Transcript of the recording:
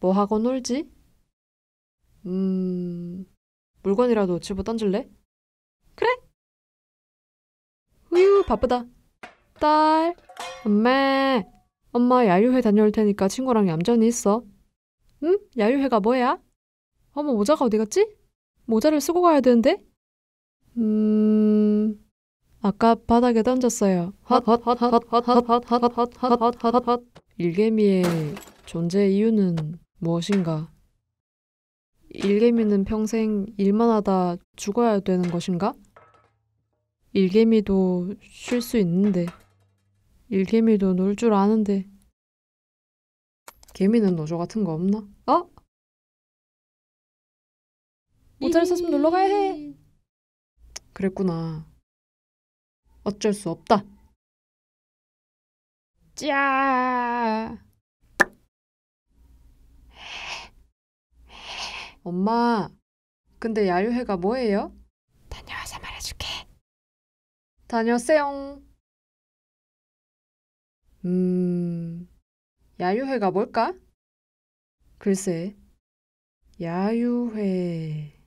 뭐 하고 놀지? 음, 물건이라도 집어 던질래? 그래! 으유, 바쁘다. 딸, 엄마, 엄마 야유회 다녀올 테니까 친구랑 얌전히 있어. 응? 야유회가 뭐야? 어머, 모자가 어디 갔지? 모자를 쓰고 가야 되는데? 음... 아까 바닥에 던졌어요. 헛헛헛헛헛헛헛헛헛헛헛헛헛 일개미의 존재 이유는 무엇인가? 일개미는 평생 일만 하다 죽어야 되는 것인가? 일개미도 쉴 수 있는데, 일개미도 놀 줄 아는데, 개미는 노조 같은 거 없나? 어? 모자를 썼으면 놀러 가야 해. 그랬구나. 어쩔 수 없다. 짜. 아 엄마, 근데 야유회가 뭐예요? 다녀와서 말해줄게. 다녀세요 음, 야유회가 뭘까? 글쎄, 야유회.